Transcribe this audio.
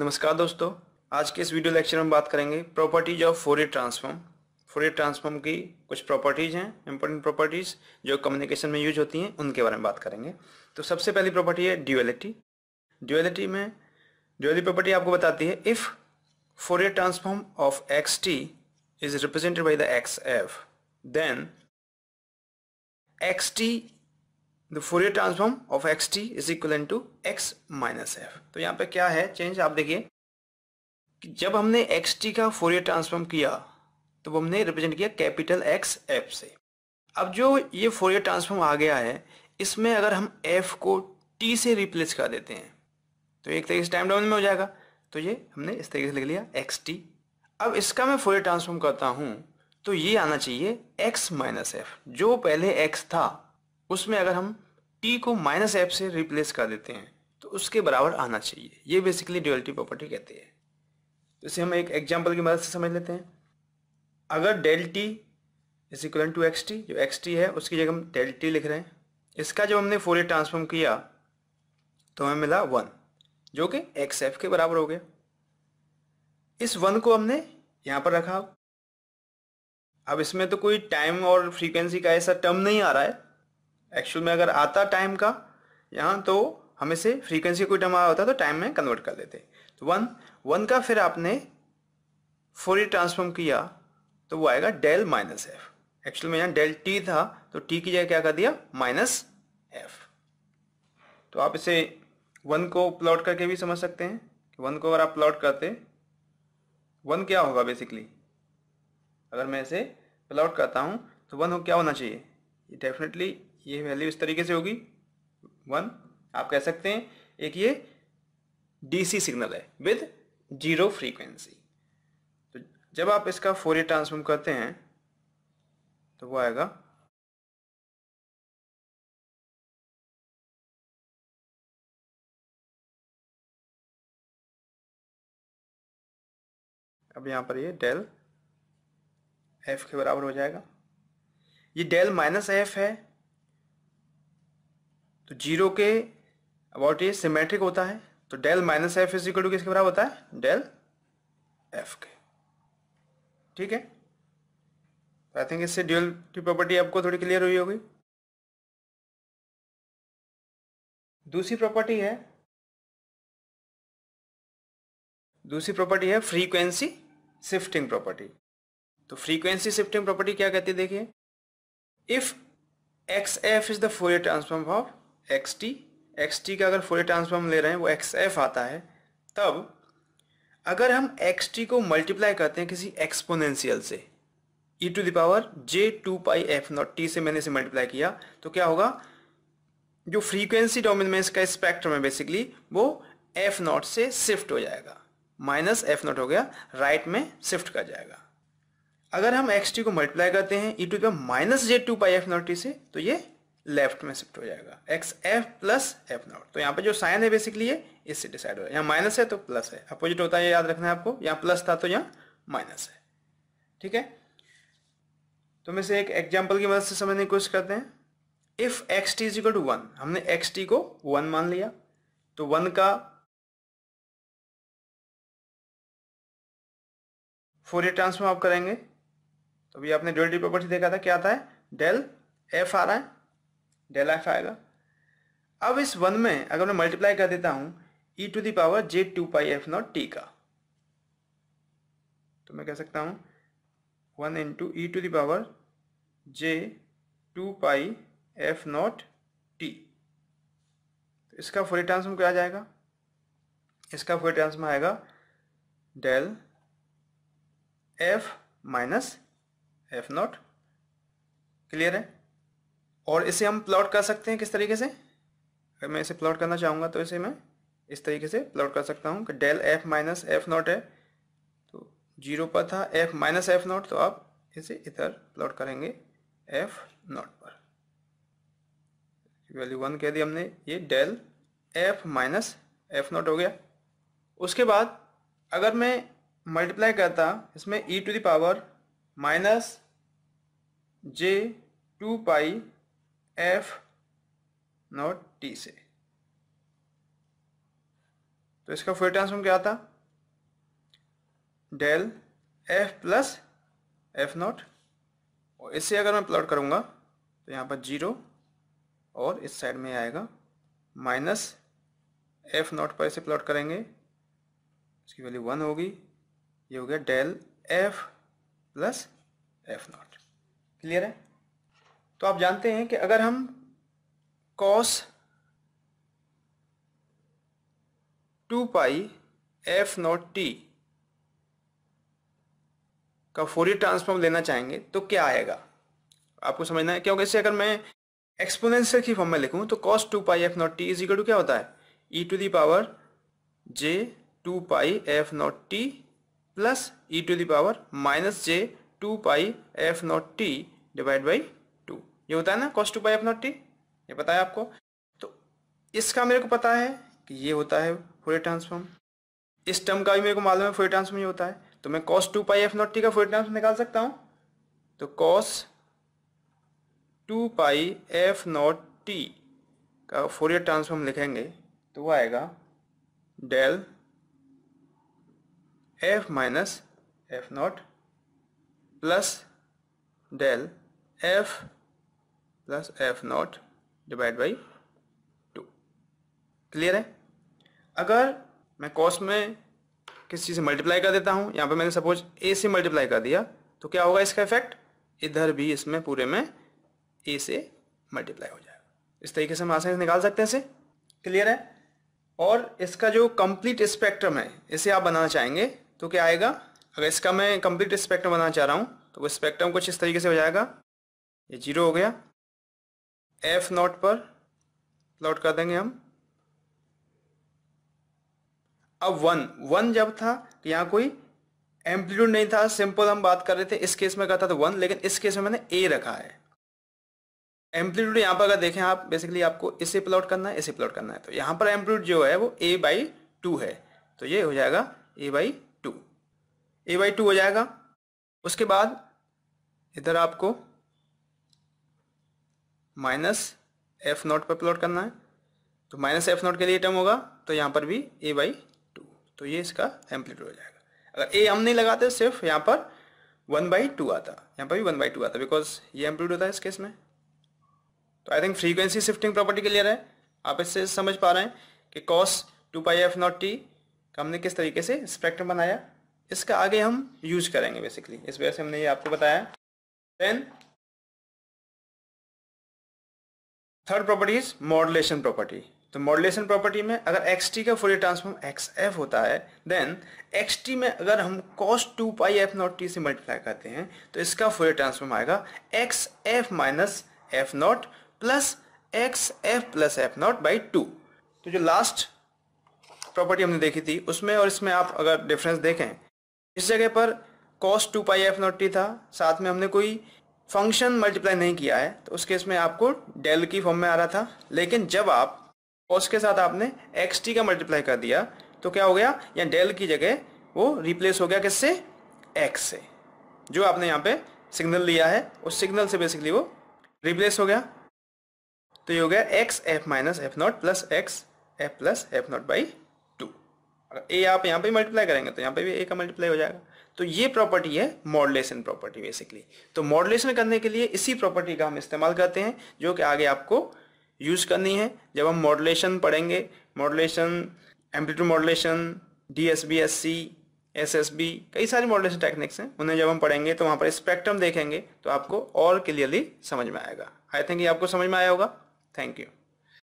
नमस्कार दोस्तों आज के इस वीडियो लेक्चर में बात करेंगे properties of Fourier transform Fourier transform की कुछ प्रॉपर्टीज हैं इंपॉर्टेंट प्रॉपर्टीज जो कम्युनिकेशन में यूज होती हैं उनके बारे में बात करेंगे तो सबसे पहली प्रॉपर्टी है ड्यूएलिटी ड्यूएलिटी में ड्यूएलिटी प्रॉपर्टी आपको बताती है if Fourier transform of x t is represented by the x f then x t the Fourier transform of x t is equal to x minus f तो यहाँ पे क्या है change आप देखिए जब हमने एक्स टी का फोरियर ट्रांसफॉर्म किया तो हमने रिप्रेजेंट किया कैपिटल एक्स एफ से अब जो ये फोरियर ट्रांसफॉर्म आ गया है इसमें अगर हम एफ को टी से रिप्लेस कर देते हैं तो एक तरीके से टाइम डाउन में हो जाएगा तो ये हमने इस तरीके से लिख लिया एक्स टी अब इसका मैं फोरियर ट्रांसफॉर्म करता हूँ तो ये आना चाहिए एक्स माइनस एफ जो पहले एक्स था उसमें अगर हम टी को माइनस एफ से रिप्लेस कर देते हैं तो उसके बराबर आना चाहिए ये बेसिकली ड्यूअलिटी प्रॉपर्टी कहती है तो इसे हम एक एग्जाम्पल की मदद से समझ लेते हैं अगर del t is equal to x t जो एक्स टी है उसकी जगह हम डेल टी लिख रहे हैं इसका जब हमने फोर ट्रांसफॉर्म किया तो हमें मिला वन जो कि एक्स एफ के बराबर हो गया इस वन को हमने यहाँ पर रखा अब इसमें तो कोई टाइम और फ्रीक्वेंसी का ऐसा टर्म नहीं आ रहा है एक्चुअल में अगर आता टाइम का यहाँ तो हमें से फ्रीक्वेंसी कोई टाइम आया होता तो टाइम में कन्वर्ट कर देते तो वन वन का फिर आपने फोर ट्रांसफॉर्म किया तो वो आएगा डेल माइनस एफ एक्चुअल में यहाँ डेल टी था तो टी की जगह क्या कर दिया माइनस एफ तो आप इसे वन को प्लॉट करके भी समझ सकते हैं कि वन को अगर आप प्लॉट करते वन क्या होगा बेसिकली अगर मैं इसे प्लॉट करता हूँ तो वन हो क्या होना चाहिए डेफिनेटली ये वैल्यू इस तरीके से होगी वन आप कह सकते हैं एक ये डीसी सिग्नल है विद जीरो फ्रीक्वेंसी तो जब आप इसका फोर ट्रांसफॉर्म करते हैं तो वो आएगा अब यहां पर ये डेल एफ के बराबर हो जाएगा ये डेल माइनस एफ है तो जीरो के अबाउट ये सिमेट्रिक होता है तो del minus f is equal to किसके बराबर होता है डेल एफ के ठीक है आई थिंक इससे ड्यूल की प्रॉपर्टी आपको थोड़ी क्लियर हुई होगी दूसरी प्रॉपर्टी है दूसरी प्रॉपर्टी है फ्रीक्वेंसी शिफ्टिंग प्रॉपर्टी तो फ्रीक्वेंसी शिफ्टिंग प्रॉपर्टी क्या कहती है देखिए if x f is the Fourier transform of x t x t का अगर फोरियर ट्रांसफॉर्म ले रहे हैं वो एक्स एफ आता है तब अगर हम एक्स टी को मल्टीप्लाई करते हैं किसी एक्सपोनेंशियल से e to the power j two pi f naught t से मैंने इसे मल्टीप्लाई किया तो क्या होगा जो फ्रीक्वेंसी डोमेन में इसका स्पेक्ट्रम है बेसिकली वो एफ नॉट से शिफ्ट हो जाएगा माइनस एफ नॉट हो गया राइट right में शिफ्ट कर जाएगा अगर हम एक्स टी को मल्टीप्लाई करते हैं e to the power minus j two pi f naught t से तो ये लेफ्ट में शिफ्ट हो जाएगा x f plus f naught तो यहाँ पर जो साइन है बेसिकली ये इससे डिसाइड हो रहा है यहाँ माइनस है तो प्लस है अपोजिट होता है याद रखना है आपको यहाँ प्लस था तो यहाँ माइनस है ठीक है तो मैं से एक एग्जाम्पल की मदद से समझने की कोशिश करते हैं if x t is equal to one हमने एक्स टी को वन मान लिया तो वन का फोरियर ट्रांसफॉर्म आप करेंगे तो अभी आपने डुअलिटी प्रॉपर्टी देखा था क्या आता है डेल एफ आ रहा है डेल एफ आएगा अब इस वन में अगर मैं मल्टीप्लाई कर देता हूं e to the power j two pi f naught t का तो मैं कह सकता हूं one into e to the power j two pi f naught t तो इसका फोरियर ट्रांसफॉर्म क्या आ जाएगा इसका फोरियर ट्रांसफॉर्म आएगा del f minus f naught clear है और इसे हम प्लॉट कर सकते हैं किस तरीके से अगर मैं इसे प्लॉट करना चाहूँगा तो इसे मैं इस तरीके से प्लॉट कर सकता हूँ कि del f minus f naught है तो जीरो पर था एफ माइनस एफ नॉट तो आप इसे इधर प्लॉट करेंगे एफ नॉट पर वैल्यू वन कह दी हमने ये del f minus f naught हो गया उसके बाद अगर मैं मल्टीप्लाई करता इसमें e to the power minus j two pi f naught t से तो इसका फोर ट्रांसफॉर्म क्या आता del f plus f naught और इससे अगर मैं प्लॉट करूंगा तो यहाँ पर जीरो और इस साइड में आएगा माइनस एफ नॉट पर इसे प्लॉट करेंगे इसकी वैल्यू वन होगी ये हो गया del f plus f naught clear है तो आप जानते हैं कि अगर हम cos two pi f naught t का फोरियर ट्रांसफॉर्म लेना चाहेंगे तो क्या आएगा आपको समझना है क्योंकि अगर मैं एक्सपोनेंशियल की फॉर्म में लिखूं तो cos two pi f naught t is equal to क्या होता है e to the power j two pi f naught t plus e to the power minus j two pi f naught t divide by ये होता है ना cos two by f naught t ये पता है आपको तो इसका मेरे को पता है कि ये होता है फोरियर ट्रांसफॉर्म इस टर्म का भी मेरे को मालूम है फोरियर ट्रांसफॉर्म ये होता है तो मैं cos two pi f naught t का फोरियर ट्रांसफॉर्म निकाल सकता हूँ तो cos two pi f naught t का फोरियर ट्रांसफॉर्म लिखेंगे तो वो आएगा del f minus f naught plus del f plus f naught divide by two clear है अगर मैं कॉस्ट में किसी चीज़ से मल्टीप्लाई कर देता हूँ यहाँ पे मैंने सपोज ए से मल्टीप्लाई कर दिया तो क्या होगा इसका इफेक्ट इधर भी इसमें पूरे में ए से मल्टीप्लाई हो जाएगा इस तरीके से हम आसानी से निकाल सकते हैं इसे क्लियर है और इसका जो कंप्लीट स्पेक्ट्रम है इसे आप बनाना चाहेंगे तो क्या आएगा अगर इसका मैं कंप्लीट स्पेक्ट्रम बनाना चाह रहा हूँ तो वो स्पेक्ट्रम कुछ इस तरीके से हो जाएगा ये जीरो हो गया एफ नॉट पर प्लॉट कर देंगे हम अब वन वन जब था तो कोई एम्पलीट्यूड नहीं था सिंपल हम बात कर रहे थे इस केस में कहा था वन तो लेकिन इस केस में मैंने ए रखा है एम्पलीट्यूड यहां पर अगर देखें आप बेसिकली आपको इसे प्लॉट करना है इसे प्लॉट करना है तो यहां पर एम्पलीट्यूड जो है वो ए बाई टू है तो ये हो जाएगा A by two A by two हो जाएगा उसके बाद इधर आपको माइनस एफ नॉट पर प्लॉट करना है तो माइनस एफ नॉट के लिए टर्म होगा तो यहाँ पर भी ए बाई टू तो ये इसका एम्पलीट्यूड हो जाएगा अगर ए हम नहीं लगाते सिर्फ यहाँ पर वन बाई टू आता यहाँ पर भी वन बाई टू आता बिकॉज ये एम्पलीट्यूड होता है इस केस में तो I think frequency shifting property clear है आप इससे समझ पा रहे हैं कि cos two by f naught t का हमने किस तरीके से स्पेक्ट्रम बनाया इसका आगे हम यूज करेंगे बेसिकली इस वजह से हमने ये आपको बताया then third property is modulation property तो मॉडलेशन प्रॉपर्टी में अगर एक्स टी का फोरियर ट्रांसफॉर्म एक्स एफ होता है देन एक्स टी में अगर हम cos two pi f naught t से मल्टीप्लाई करते हैं तो इसका फोरियर ट्रांसफॉर्म आएगा x f minus f naught plus x f plus f naught by two तो जो लास्ट प्रॉपर्टी हमने देखी थी उसमें और इसमें आप अगर डिफरेंस देखें इस जगह पर cos two pi f naught t था साथ में हमने कोई फंक्शन मल्टीप्लाई नहीं किया है तो उस केस में आपको डेल की फॉर्म में आ रहा था लेकिन जब आप कॉस के साथ आपने एक्स टी का मल्टीप्लाई कर दिया तो क्या हो गया या डेल की जगह वो रिप्लेस हो गया किससे एक्स से जो आपने यहाँ पे सिग्नल लिया है उस सिग्नल से बेसिकली वो रिप्लेस हो गया तो ये हो गया x f minus f naught plus x f plus f naught by two अगर ए आप यहाँ पे मल्टीप्लाई करेंगे तो यहाँ पे भी ए का मल्टीप्लाई हो जाएगा तो ये प्रॉपर्टी है मॉडलेशन प्रॉपर्टी बेसिकली तो मॉडलेशन करने के लिए इसी प्रॉपर्टी का हम इस्तेमाल करते हैं जो कि आगे आपको यूज करनी है जब हम मॉडलेशन पढ़ेंगे modulation amplitude modulation D S B S C S S B कई सारी मॉडलेशन टेक्निक्स हैं उन्हें जब हम पढ़ेंगे तो वहाँ पर स्पेक्ट्रम देखेंगे तो आपको और क्लियरली समझ में आएगा आई थिंक ये आपको समझ में आया होगा थैंक यू